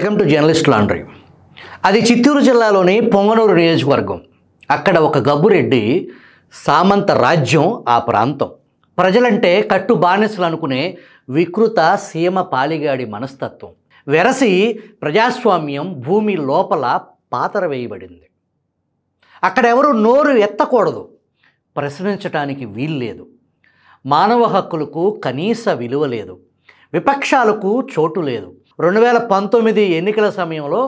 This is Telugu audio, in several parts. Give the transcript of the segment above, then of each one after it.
వెల్కమ్ టు జర్నలిస్ట్ లాండ్రీ అది చిత్తూరు జిల్లాలోని పొంగనూరు నియోజకవర్గం అక్కడ ఒక గబ్బురెడ్డి సామంత రాజ్యం ఆ ప్రాంతం ప్రజలంటే కట్టు బానిసలు అనుకునే వికృత సీమ పాలిగాడి మనస్తత్వం వెరసి ప్రజాస్వామ్యం భూమి లోపల పాతర వేయబడింది అక్కడెవరు నోరు ఎత్తకూడదు ప్రశ్నించడానికి వీల్లేదు మానవ హక్కులకు కనీస విలువ లేదు విపక్షాలకు చోటు లేదు రెండు వేల పంతొమ్మిది ఎన్నికల సమయంలో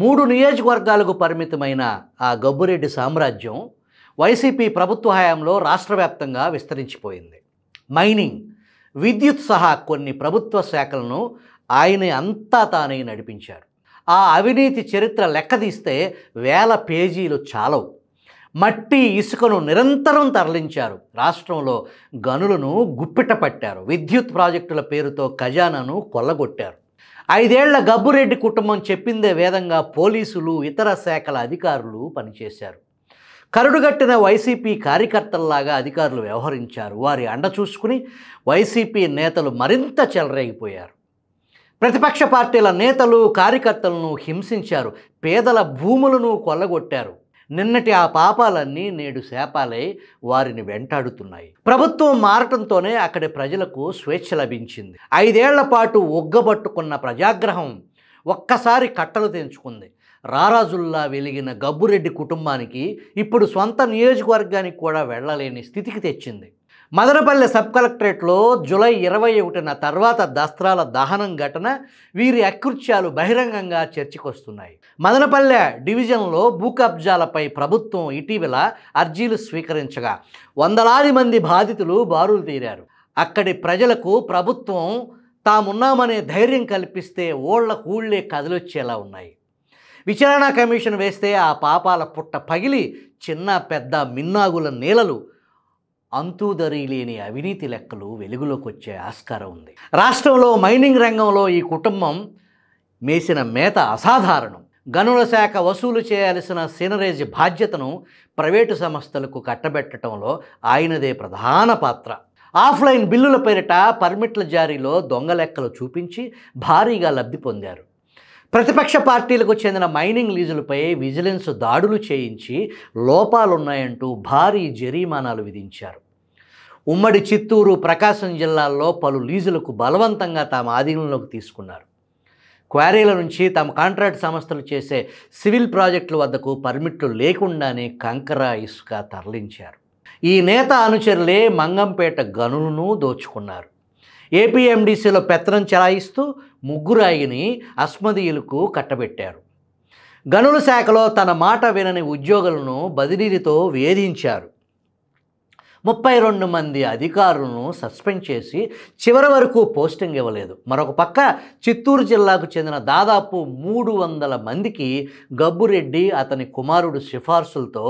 మూడు నియోజకవర్గాలకు పరిమితమైన ఆ గబ్బురెడ్డి సామ్రాజ్యం వైసీపీ ప్రభుత్వ హయాంలో రాష్ట్ర విస్తరించిపోయింది మైనింగ్ విద్యుత్ సహా కొన్ని ప్రభుత్వ శాఖలను ఆయనే అంతా తానే నడిపించారు ఆ అవినీతి చరిత్ర లెక్కదీస్తే వేల పేజీలు చాలవు మట్టి ఇసుకను నిరంతరం తరలించారు రాష్ట్రంలో గనులను గుప్పిట పట్టారు విద్యుత్ ప్రాజెక్టుల పేరుతో ఖజానాను కొల్లగొట్టారు ఐదేళ్ల గబ్బురెడ్డి కుటుంబం చెప్పిందే వేదంగా పోలీసులు ఇతర శాఖల అధికారులు పనిచేశారు కరుడుగట్టిన వైసీపీ కార్యకర్తల్లాగా అధికారులు వ్యవహరించారు వారి అండ చూసుకుని వైసీపీ నేతలు మరింత చెలరేగిపోయారు ప్రతిపక్ష పార్టీల నేతలు కార్యకర్తలను హింసించారు పేదల భూములను కొల్లగొట్టారు నిన్నటి ఆ పాపాలన్నీ నేడు శాపాలై వారిని వెంటాడుతున్నాయి ప్రభుత్వం మారటంతోనే అక్కడి ప్రజలకు స్వేచ్ఛ లభించింది ఐదేళ్ల పాటు ఒగ్గబట్టుకున్న ప్రజాగ్రహం ఒక్కసారి కట్టలు తెంచుకుంది రారాజుల్లా వెలిగిన గబ్బురెడ్డి కుటుంబానికి ఇప్పుడు సొంత నియోజకవర్గానికి కూడా వెళ్ళలేని స్థితికి తెచ్చింది మదనపల్లె సబ్ కలెక్టరేట్లో జూలై ఇరవై ఒకటిన తర్వాత దస్త్రాల దహనం ఘటన వీరి అకృత్యాలు బహిరంగంగా చర్చకొస్తున్నాయి మదనపల్లె డివిజన్లో భూ కబ్జాలపై ప్రభుత్వం ఇటీవల అర్జీలు స్వీకరించగా వందలాది మంది బాధితులు బారులు తీరారు అక్కడి ప్రజలకు ప్రభుత్వం తామున్నామనే ధైర్యం కల్పిస్తే ఓళ్ల కూళ్లే కదిలొచ్చేలా ఉన్నాయి విచారణ కమిషన్ వేస్తే ఆ పాపాల పుట్ట పగిలి చిన్న పెద్ద మిన్నాగుల నీళ్ళలు అంతుదరి లేని అవినీతి లెక్కలు వెలుగులోకి వచ్చే ఆస్కారం ఉంది రాష్ట్రంలో మైనింగ్ రంగంలో ఈ కుటుంబం మేసిన మేత అసాధారణం గనుల శాఖ వసూలు చేయాల్సిన సీనరేజ్ బాధ్యతను ప్రైవేటు సంస్థలకు కట్టబెట్టడంలో ఆయనదే ప్రధాన పాత్ర ఆఫ్లైన్ బిల్లుల పేరిట పర్మిట్ల జారీలో దొంగ లెక్కలు చూపించి భారీగా లబ్ధి పొందారు ప్రతిపక్ష పార్టీలకు చెందిన మైనింగ్ లీజులపై విజిలెన్స్ దాడులు చేయించి లోపాలున్నాయంటూ భారీ జరిమానాలు విధించారు ఉమ్మడి చిత్తూరు ప్రకాశం జిల్లాల్లో పలు లీజులకు బలవంతంగా తమ ఆధీనంలోకి తీసుకున్నారు క్వారీల నుంచి తమ కాంట్రాక్ట్ సంస్థలు చేసే సివిల్ ప్రాజెక్టుల వద్దకు పర్మిట్లు లేకుండానే కంకర ఇసుక తరలించారు ఈ నేత అనుచరులే మంగంపేట గనులను దోచుకున్నారు ఏపీఎండిసిలో పెత్తనం చెలాయిస్తూ ముగ్గురాయిని అస్మదీయులకు కట్టబెట్టారు గనుల శాఖలో తన మాట వినని ఉద్యోగులను బదిలీతో వేధించారు ముప్పై రెండు మంది అధికారులను సస్పెండ్ చేసి చివరి వరకు పోస్టింగ్ ఇవ్వలేదు మరొక పక్క చిత్తూరు జిల్లాకు చెందిన దాదాపు మూడు వందల మందికి గబ్బురెడ్డి అతని కుమారుడు సిఫార్సులతో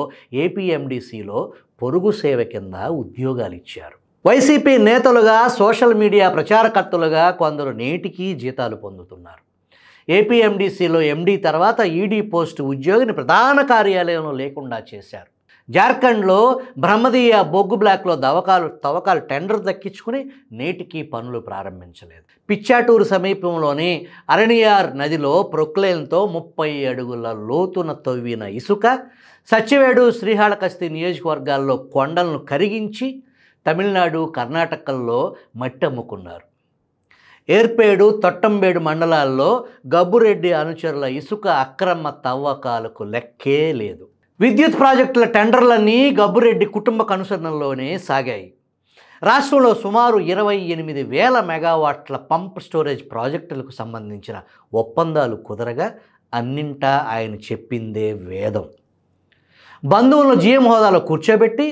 ఏపీఎండిసిలో పొరుగు సేవ కింద ఉద్యోగాలు ఇచ్చారు వైసీపీ నేతలుగా సోషల్ మీడియా ప్రచారకర్తలుగా కొందరు నేటికీ జీతాలు పొందుతున్నారు ఏపీఎండిసిలో ఎండీ తర్వాత ఈడీ పోస్టు ఉద్యోగిని ప్రధాన కార్యాలయంలో లేకుండా చేశారు జార్ఖండ్లో బ్రహ్మదీయ బొగ్గు బ్లాక్లో దవకాలు తవ్వకాలు టెండర్ దక్కించుకుని నేటికి పనులు ప్రారంభించలేదు పిచ్చాటూరు సమీపంలోని అరణియార్ నదిలో ప్రొక్లేన్తో ముప్పై అడుగుల లోతున తవ్విన ఇసుక సచివేడు శ్రీహాళకస్తి నియోజకవర్గాల్లో కొండలను కరిగించి తమిళనాడు కర్ణాటకల్లో మట్టి అమ్ముకున్నారు ఏర్పేడు తొట్టంబేడు మండలాల్లో గబ్బురెడ్డి అనుచరుల ఇసుక అక్రమ తవ్వకాలకు లెక్కే లేదు విద్యుత్ ప్రాజెక్టుల టెండర్లన్నీ గబ్బురెడ్డి కుటుంబ కనుసరణలోనే సాగాయి రాష్ట్రంలో సుమారు ఇరవై ఎనిమిది వేల మెగావాట్ల పంప్ స్టోరేజ్ ప్రాజెక్టులకు సంబంధించిన ఒప్పందాలు కుదరగా అన్నింటా ఆయన చెప్పిందే వేదం బంధువులను జీఎం హోదాలో కూర్చోబెట్టి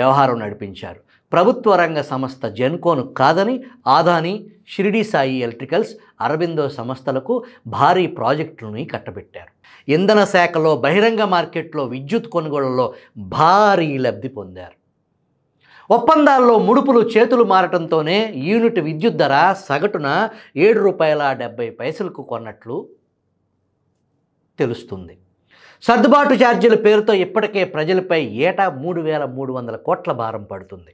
వ్యవహారం నడిపించారు ప్రభుత్వ రంగ సంస్థ జెన్కోను కాదని ఆదాని షిరిడి సాయి ఎలక్ట్రికల్స్ అరబిందో సంస్థలకు భారీ ప్రాజెక్టులను కట్టబెట్టారు ఇంధన శాఖలో బహిరంగ మార్కెట్లో విద్యుత్ కొనుగోళ్లలో భారీ లబ్ధి పొందారు ఒప్పందాల్లో ముడుపులు చేతులు మారటంతోనే యూనిట్ విద్యుత్ ధర సగటున ఏడు రూపాయల డెబ్బై పైసలకు కొన్నట్లు తెలుస్తుంది సర్దుబాటు ఛార్జీల పేరుతో ఇప్పటికే ప్రజలపై ఏటా మూడు వేల మూడు వందల కోట్ల భారం పడుతుంది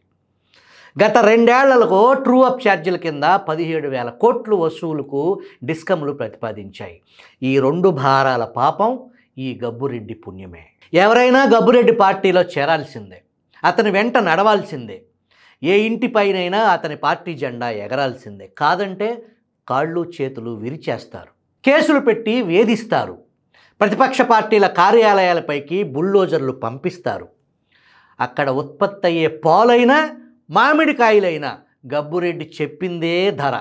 గత రెండేళ్లకు ట్రూ అప్ ఛార్జీల కింద పదిహేడు వేల కోట్లు వసూలుకు డిస్కమ్లు ప్రతిపాదించాయి ఈ రెండు భారాల పాపం ఈ గబ్బురెడ్డి పుణ్యమే ఎవరైనా గబ్బురెడ్డి పార్టీలో చేరాల్సిందే అతని వెంట నడవాల్సిందే ఏ ఇంటిపైనైనా అతని పార్టీ జెండా ఎగరాల్సిందే కాదంటే కాళ్ళు చేతులు విరిచేస్తారు కేసులు పెట్టి వేధిస్తారు ప్రతిపక్ష పార్టీల కార్యాలయాలపైకి బుల్డోజర్లు పంపిస్తారు అక్కడ ఉత్పత్తి అయ్యే పాలైనా మామిడికాయలైన గబ్బురెడ్డి చెప్పిందే ధర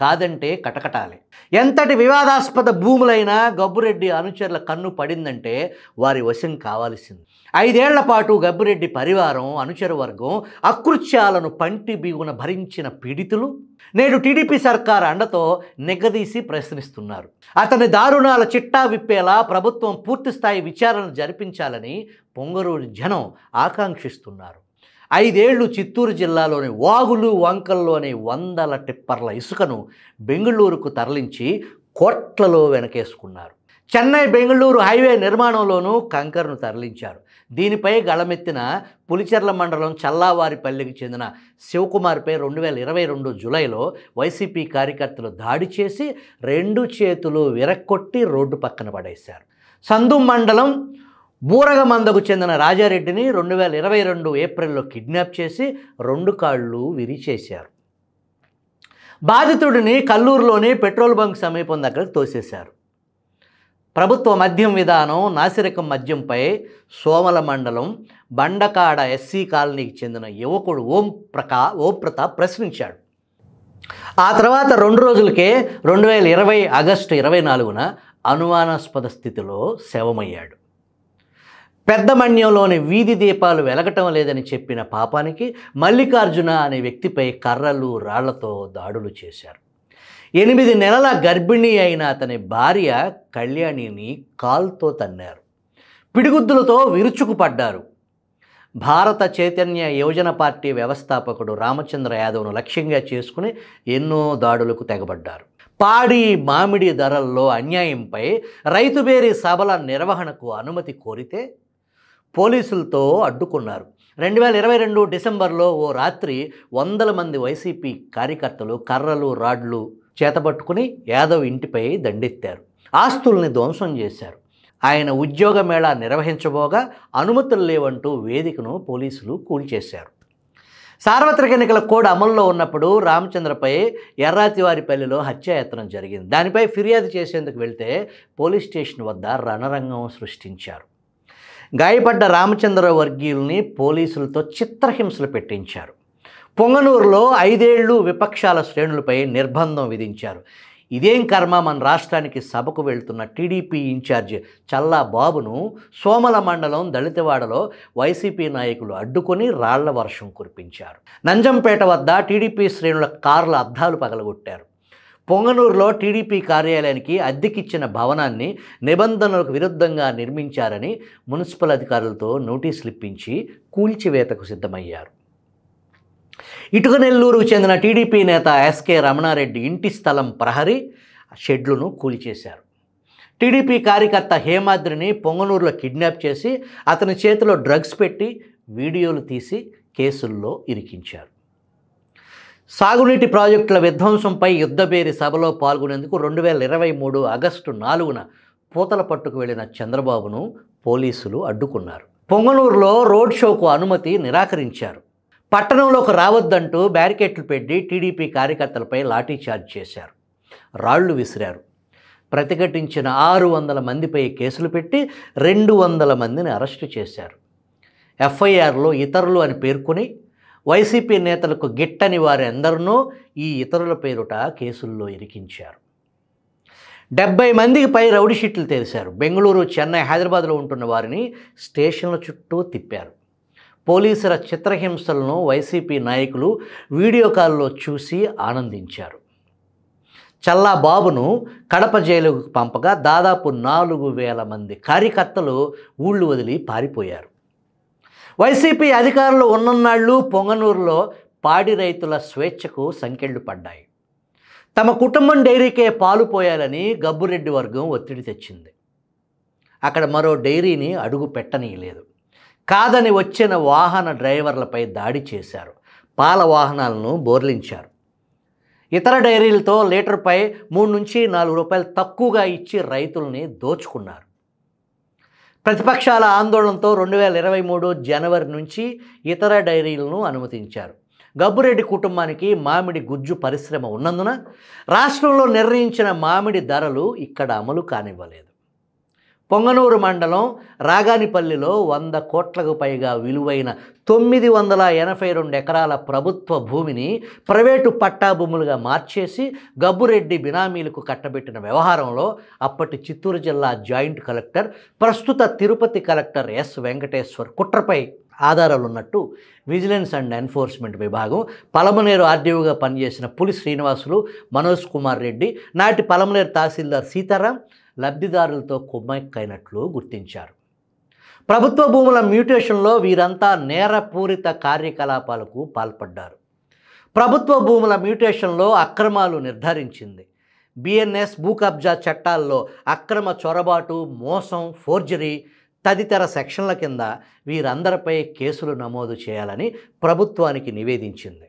కాదంటే కటకటాలి ఎంతటి వివాదాస్పద భూములైనా గబ్బురెడ్డి అనుచరుల కన్ను పడిందంటే వారి వశం కావాల్సింది ఐదేళ్ల పాటు గబ్బురెడ్డి పరివారం అనుచరు వర్గం అకృత్యాలను పంటి బిగున భరించిన పీడితులు నేడు టీడీపీ సర్కార్ అండతో నిగదీసి ప్రశ్నిస్తున్నారు అతని దారుణాల చిట్టా విప్పేలా ప్రభుత్వం పూర్తిస్థాయి విచారణ జరిపించాలని పొంగరూరు జనం ఆకాంక్షిస్తున్నారు ఐదేళ్లు చిత్తూరు జిల్లాలోని వాగులు వంకల్లోని వందల టిప్పర్ల ఇసుకను బెంగళూరుకు తరలించి కోట్లలో వెనకేసుకున్నారు చెన్నై బెంగళూరు హైవే నిర్మాణంలోనూ కంకర్ను తరలించారు దీనిపై గళమెత్తిన పులిచెర్ల మండలం చల్లావారిపల్లికి చెందిన శివకుమార్పై రెండు వేల ఇరవై రెండు జులైలో వైసీపీ కార్యకర్తలు దాడి చేసి రెండు చేతులు విరక్కొట్టి రోడ్డు పక్కన పడేశారు సందు మండలం బూరగమందకు చెందిన రాజారెడ్డిని రెండు వేల ఇరవై రెండు ఏప్రిల్లో కిడ్నాప్ చేసి రెండు కాళ్ళు విరిచేశారు బాధితుడిని కల్లూరులోని పెట్రోల్ బంక్ సమీపం దగ్గర తోసేశారు ప్రభుత్వ మద్యం విధానం నాసిరకం మద్యంపై సోమల మండలం బండకాడ ఎస్సీ కాలనీకి చెందిన యువకుడు ఓం ప్రకా ఓం ప్రతాప్ ప్రశ్నించాడు ఆ తర్వాత రెండు రోజులకే రెండు వేల ఇరవై ఆగస్టు ఇరవై నాలుగున అనుమానాస్పద స్థితిలో శవమయ్యాడు పెద్దమణ్యంలోని వీధి దీపాలు వెలగటం లేదని చెప్పిన పాపానికి మల్లికార్జున అనే వ్యక్తిపై కర్రలు రాళ్లతో దాడులు చేశారు ఎనిమిది నెలల గర్భిణి అయిన అతని భార్య కళ్యాణిని కాల్తో తన్నారు పిడిగుద్దులతో విరుచుకుపడ్డారు భారత చైతన్య యువజన పార్టీ వ్యవస్థాపకుడు రామచంద్ర యాదవ్ను లక్ష్యంగా చేసుకుని ఎన్నో దాడులకు తెగబడ్డారు పాడి మామిడి ధరల్లో అన్యాయంపై రైతుబేరి సభల నిర్వహణకు అనుమతి కోరితే పోలీసులతో అడ్డుకున్నారు రెండు వేల ఇరవై రెండు డిసెంబర్లో ఓ రాత్రి వందల మంది వైసీపీ కార్యకర్తలు కర్రలు రాడ్లు చేతబట్టుకుని యాదవ్ ఇంటిపై దండెత్తారు ఆస్తుల్ని ధ్వంసం చేశారు ఆయన ఉద్యోగ మేళా నిర్వహించబోగా అనుమతులు లేవంటూ వేదికను పోలీసులు కూల్చేశారు సార్వత్రిక ఎన్నికల కోడ్ అమల్లో ఉన్నప్పుడు రామచంద్రపై ఎర్రాతివారిపల్లిలో హత్యాయత్నం జరిగింది దానిపై ఫిర్యాదు చేసేందుకు వెళ్తే పోలీస్ స్టేషన్ వద్ద రణరంగం సృష్టించారు గాయపడ్డ రామచంద్ర వర్గీయుల్ని పోలీసులతో చిత్రహింసలు పెట్టించారు పొంగనూరులో ఐదేళ్లు విపక్షాల శ్రేణులపై నిర్బంధం విధించారు ఇదేం కర్మ మన రాష్ట్రానికి సభకు వెళ్తున్న టీడీపీ ఇన్ఛార్జ్ చల్లా బాబును సోమల మండలం దళితవాడలో వైసీపీ నాయకులు అడ్డుకొని రాళ్ల వర్షం కురిపించారు నంజంపేట వద్ద టీడీపీ శ్రేణుల కార్ల అద్దాలు పగలగొట్టారు పొంగనూరులో టీడీపీ కార్యాలయానికి అద్దెకిచ్చిన భవనాన్ని నిబంధనలకు విరుద్ధంగా నిర్మించారని మున్సిపల్ అధికారులతో నోటీసులు ఇప్పించి కూల్చివేతకు సిద్ధమయ్యారు ఇటుక నెల్లూరుకు చెందిన టీడీపీ నేత ఎస్కే రమణారెడ్డి ఇంటి స్థలం ప్రహరీ షెడ్లను కూల్చేశారు టీడీపీ కార్యకర్త హేమాద్రిని పొంగనూరులో కిడ్నాప్ చేసి అతని చేతిలో డ్రగ్స్ పెట్టి వీడియోలు తీసి కేసుల్లో ఇరికించారు సాగునీటి ప్రాజెక్టుల విధ్వంసంపై యుద్ధబేరి సభలో పాల్గొనేందుకు రెండు వేల ఇరవై మూడు ఆగస్టు నాలుగున పూతల పట్టుకు వెళ్లిన చంద్రబాబును పోలీసులు అడ్డుకున్నారు పొంగనూరులో రోడ్ షోకు అనుమతి నిరాకరించారు పట్టణంలోకి రావద్దంటూ బ్యారికేట్లు పెట్టి టీడీపీ కార్యకర్తలపై లాఠీచార్జ్ చేశారు రాళ్లు విసిరారు ప్రతిఘటించిన ఆరు వందల మందిపై కేసులు పెట్టి రెండు వందల మందిని అరెస్టు చేశారు ఎఫ్ఐఆర్లో ఇతరులు అని పేర్కొని వైసీపీ నేతలకు గిట్టని వారందరినూ ఈ ఇతరుల పేరుట కేసుల్లో ఇరికించారు డెబ్బై మందికి పై రౌడీ షీట్లు తెరిశారు బెంగళూరు చెన్నై హైదరాబాద్లో ఉంటున్న వారిని స్టేషన్ల చుట్టూ తిప్పారు పోలీసుల చిత్రహింసలను వైసీపీ నాయకులు వీడియో కాల్లో చూసి ఆనందించారు చల్లా బాబును కడప జైలుకు పంపగా దాదాపు నాలుగు వేల మంది కార్యకర్తలు ఊళ్ళు వదిలి పారిపోయారు వైసీపీ అధికారులు ఉన్నన్నాళ్ళు పొంగనూరులో పాడి రైతుల స్వేచ్ఛకు సంకెళ్ళు పడ్డాయి తమ కుటుంబం డైరీకే పాలు పోయాలని గబ్బురెడ్డి వర్గం ఒత్తిడి తెచ్చింది అక్కడ మరో డైరీని అడుగు పెట్టనీయలేదు కాదని వచ్చిన వాహన డ్రైవర్లపై దాడి చేశారు పాల వాహనాలను బోర్లించారు ఇతర డైరీలతో లీటర్పై మూడు నుంచి నాలుగు రూపాయలు తక్కువగా ఇచ్చి రైతుల్ని దోచుకున్నారు ప్రతిపక్షాల ఆందోళనతో రెండు వేల ఇరవై మూడు జనవరి నుంచి ఇతర డైరీలను అనుమతించారు గబ్బురెడ్డి కుటుంబానికి మామిడి గుజ్జు పరిశ్రమ ఉన్నందున రాష్ట్రంలో నిర్ణయించిన మామిడి ధరలు ఇక్కడ అమలు కానివ్వలేదు పొంగనూరు మండలం రాగానిపల్లిలో వంద కోట్లకు పైగా విలువైన తొమ్మిది వందల ఎనభై రెండు ఎకరాల ప్రభుత్వ భూమిని ప్రైవేటు పట్టాభూములుగా మార్చేసి గబ్బురెడ్డి బినామీలకు కట్టబెట్టిన వ్యవహారంలో అప్పటి చిత్తూరు జిల్లా జాయింట్ కలెక్టర్ ప్రస్తుత తిరుపతి కలెక్టర్ ఎస్ వెంకటేశ్వర్ కుట్రపై ఆధారాలు ఉన్నట్టు విజిలెన్స్ అండ్ ఎన్ఫోర్స్మెంట్ విభాగం పలమనేరు ఆర్డీఓగా పనిచేసిన పులి శ్రీనివాసులు మనోజ్ కుమార్ రెడ్డి నాటి పలమనేరు తహసీల్దార్ సీతారాం లబ్ధిదారులతో కుమ్మక్కైనట్లు గుర్తించారు ప్రభుత్వ భూముల మ్యూటేషన్లో వీరంతా నేరపూరిత కార్యకలాపాలకు పాల్పడ్డారు ప్రభుత్వ భూముల మ్యూటేషన్లో అక్రమాలు నిర్ధారించింది బిఎన్ఎస్ భూ కబ్జా చట్టాల్లో అక్రమ చొరబాటు మోసం ఫోర్జరీ తదితర సెక్షన్ల కింద వీరందరిపై కేసులు నమోదు చేయాలని ప్రభుత్వానికి నివేదించింది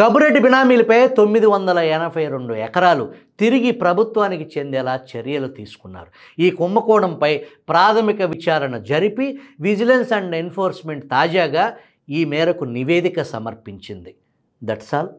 గబురెడ్డి బినామీలపై తొమ్మిది వందల ఎనభై రెండు ఎకరాలు తిరిగి ప్రభుత్వానికి చెందేలా చర్యలు తీసుకున్నారు ఈ కుంభకోణంపై ప్రాథమిక విచారణ జరిపి విజిలెన్స్ అండ్ ఎన్ఫోర్స్మెంట్ తాజాగా ఈ మేరకు నివేదిక సమర్పించింది దట్స్ ఆల్